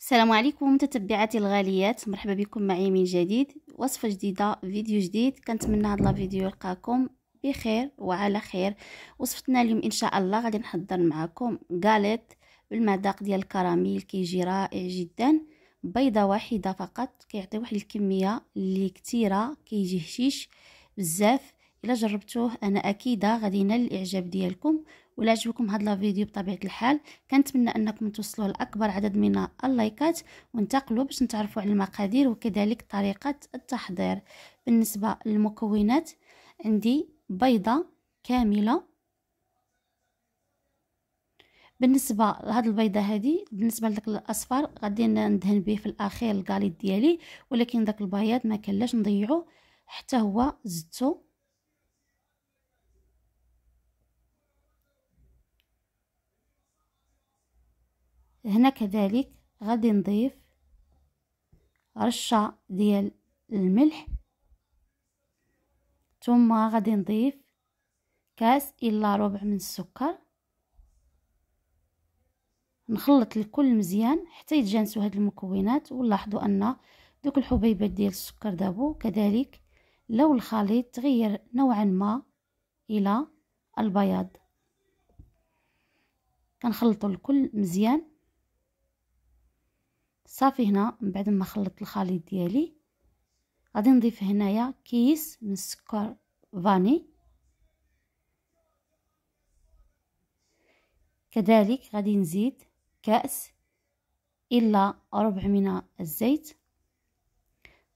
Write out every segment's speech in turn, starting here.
السلام عليكم متتبعاتي الغاليات مرحبا بكم معي من جديد وصفه جديده فيديو جديد كنتمنى هاد الفيديو يلقاكم بخير وعلى خير وصفتنا اليوم ان شاء الله غادي نحضر معكم غاليت بالمذاق ديال الكراميل كيجي رائع جدا بيضه واحده فقط كيعطي واحد الكميه اللي كثيره كيجي هشيش بزاف الا جربتوه انا اكيده غادي ينال الاعجاب ديالكم ولا عجبكم هاد الفيديو بطبيعه الحال كنتمنى انكم توصلوا لاكبر عدد من اللايكات وانتقلوا باش نتعرفوا على المقادير وكذلك طريقه التحضير بالنسبه للمكونات عندي بيضه كامله بالنسبه لهاد البيضه هذه بالنسبه لداك الاصفر غادي ندهن به في الاخير الكاليط ديالي ولكن داك البياض ما كلاش نضيعه حتى هو زدتو هنا كذلك غادي نضيف رشة ديال الملح ثم غادي نضيف كاس إلا ربع من السكر نخلط الكل مزيان حتى يتجانسوا هاد المكونات ولاحظوا ان دوك الحبيبات ديال السكر دابو كذلك لو الخليط تغير نوعا ما الى البياض كنخلطوا الكل مزيان صافي هنا من بعد ما خلطت الخليط ديالي غادي نضيف هنايا كيس من السكر فاني كذلك غادي نزيد كأس إلا ربع من الزيت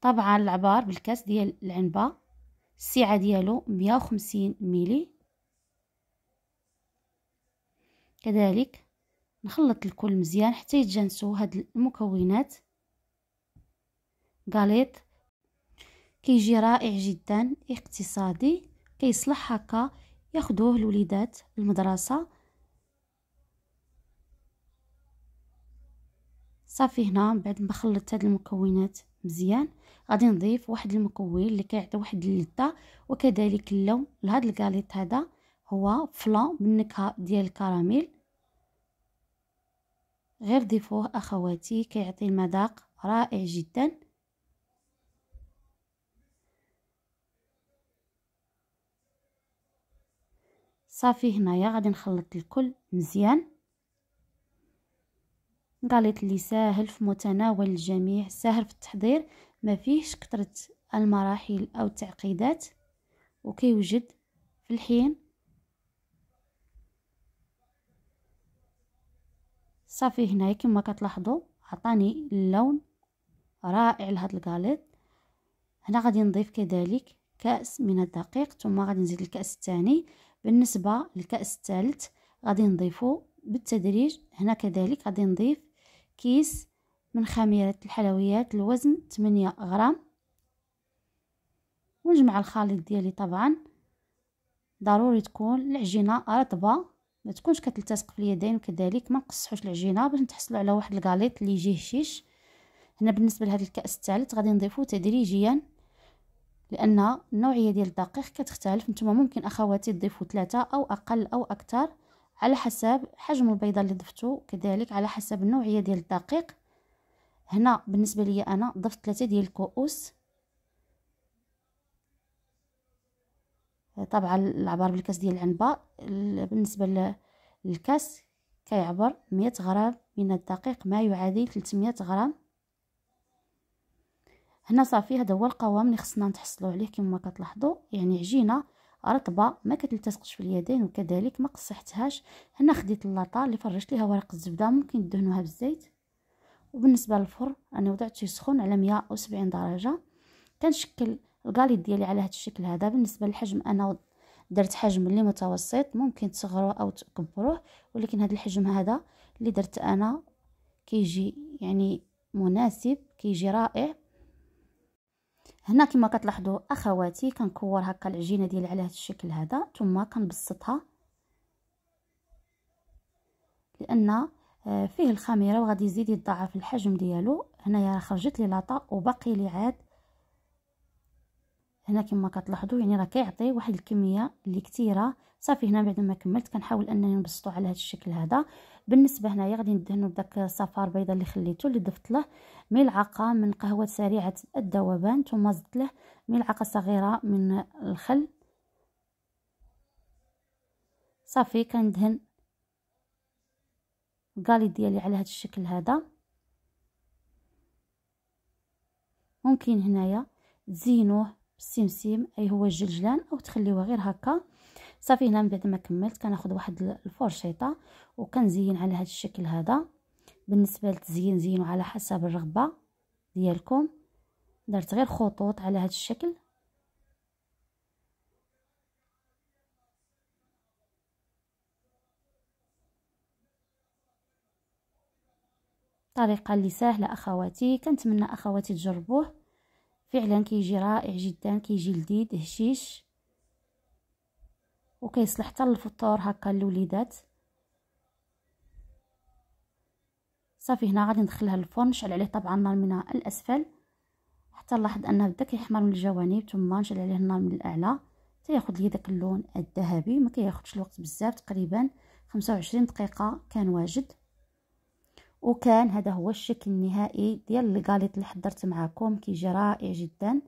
طبعا العبار بالكاس ديال العنبة السعة ديالو مية وخمسين ميلي كذلك نخلط الكل مزيان حتى يتجانسوا هاد المكونات غاليط كيجي رائع جدا اقتصادي كيصلح هكا ياخدوه الوليدات المدرسة صافي هنا بعد ما خلطت هاد المكونات مزيان غادي نضيف واحد المكون اللي كيعطي واحد اللذة وكذلك اللون لهاد الكاليط هذا هو فلان بالنكهه ديال الكراميل غير ضيفوه اخواتي كيعطي المذاق رائع جدا صافي هنايا غادي نخلط الكل مزيان قالت اللي ساهل في متناول الجميع ساهل في التحضير ما فيهش كثرة المراحل او التعقيدات وكيوجد في الحين صافي هنايا كما كتلاحظوا عطاني اللون رائع لهاد الكاليط هنا غادي نضيف كذلك كاس من الدقيق ثم غادي نزيد الكاس الثاني بالنسبه للكاس الثالث غادي نضيفه بالتدريج هنا كذلك غادي نضيف كيس من خميره الحلويات الوزن 8 غرام ونجمع الخليط ديالي طبعا ضروري تكون العجينه رطبه ما تكونش كتلتصق في اليدين وكذلك ما نقصحوش العجينه باش نتحصلوا على واحد الكاليط اللي يجي هشيش هنا بالنسبه لهذا الكاس الثالث غادي نضيفوه تدريجيا لان النوعيه ديال الدقيق كتختلف نتوما ممكن اخواتي تضيفوا ثلاثة او اقل او اكثر على حسب حجم البيضه اللي ضفتو كذلك على حسب النوعيه ديال الدقيق هنا بالنسبه ليا انا ضفت ثلاثة ديال الكؤوس طبعا العبار بالكاس ديال العنبه بالنسبه للكاس كيعبر 100 غرام من الدقيق ما يعادل 300 غرام هنا صافي هذا هو القوام اللي خصنا نتحصلوا عليه كما كتلاحظوا يعني عجينه رطبه ما كتلتصقش في اليدين وكذلك ما قصحتهاش هنا خديت اللاطه اللي فرشت ليها ورق الزبده ممكن تدهنوها بالزيت وبالنسبه للفرن انا وضعته سخون على 170 درجه كنشكل الكاليط ديالي على هذا الشكل هذا بالنسبه للحجم انا درت حجم اللي متوسط ممكن تصغروه او تكبروه ولكن هذا الحجم هذا اللي درت انا كيجي يعني مناسب كيجي رائع هنا كما كتلاحظوا اخواتي كنكور هكا العجينه ديالي على هذا الشكل هذا ثم كنبسطها لان آه، فيه الخميره وغادي يزيد يضاعف الحجم ديالو هنايا خرجت لي لاطا وباقي لي عاد هنا كما كتلاحظوا يعني راه كيعطي واحد الكميه اللي كثيره صافي هنا بعد ما كملت كنحاول انني نبسطو على هذا الشكل هذا بالنسبه هنايا غادي ندهنو بداك الصفار بيضا اللي خليته اللي ضفت له ملعقه من قهوه سريعه الذوبان ثم زدت له ملعقه صغيره من الخل صافي كندهن الكالي ديالي على هذا الشكل هذا ممكن هنايا تزينوه بالسمسم اي هو الجلجلان او تخليوها غير هكا صافي هنا من بعد ما كملت كناخذ واحد الفرشيطه وكنزين على هذا الشكل هذا بالنسبه للتزيين زينوا على حسب الرغبه ديالكم درت غير خطوط على هذا الشكل طريقه اللي سهله اخواتي كنتمنى اخواتي تجربوه فعلا كيجي رائع جدا كيجي لذيذ هشيش وكيصلح حتى للفطور هكا للوليدات صافي هنا غادي ندخلها للفرن نشعل عليه طبعا النار من الاسفل حتى نلاحظ انه بدا كيحمر من الجوانب ثم نشعل عليه النار من الاعلى ياخذ لي داك اللون الذهبي ما كياخذش الوقت بزاف تقريبا 25 دقيقه كان واجد وكان هذا هو الشكل النهائي ديال الكاليط اللي حضرت معاكم كيجي رائع جدا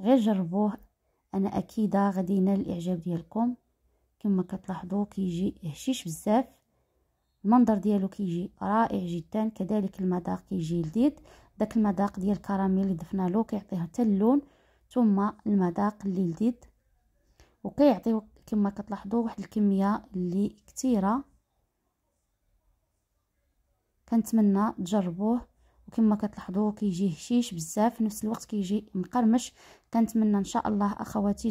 غير جربوه انا اكيده غادي ينال الاعجاب ديالكم كما كتلاحظوا كيجي هشيش بزاف المنظر ديالو كيجي رائع جدا كذلك المذاق كيجي لذيذ داك المذاق ديال الكراميل اللي ضفنا له كيعطيه حتى اللون ثم المذاق اللي لذيذ وكيعطيو كما كتلاحظوا واحد الكميه اللي كثيره كنتمنى تجربوه وكما كتلاحظوا كيجي هشيش بزاف في نفس الوقت كيجي مقرمش كنتمنى ان شاء الله اخواتي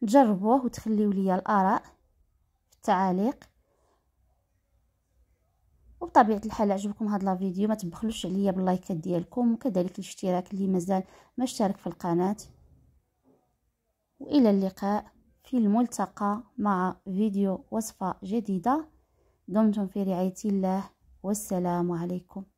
تجربوه وتخليو ليا الاراء في التعاليق وبطبيعه الحال عجبكم هاد لا فيديو ما تبخلوش عليا باللايكات ديالكم وكذلك الاشتراك اللي مازال ما اشترك في القناه والى اللقاء في الملتقى مع فيديو وصفه جديده دمتم في رعايه الله والسلام عليكم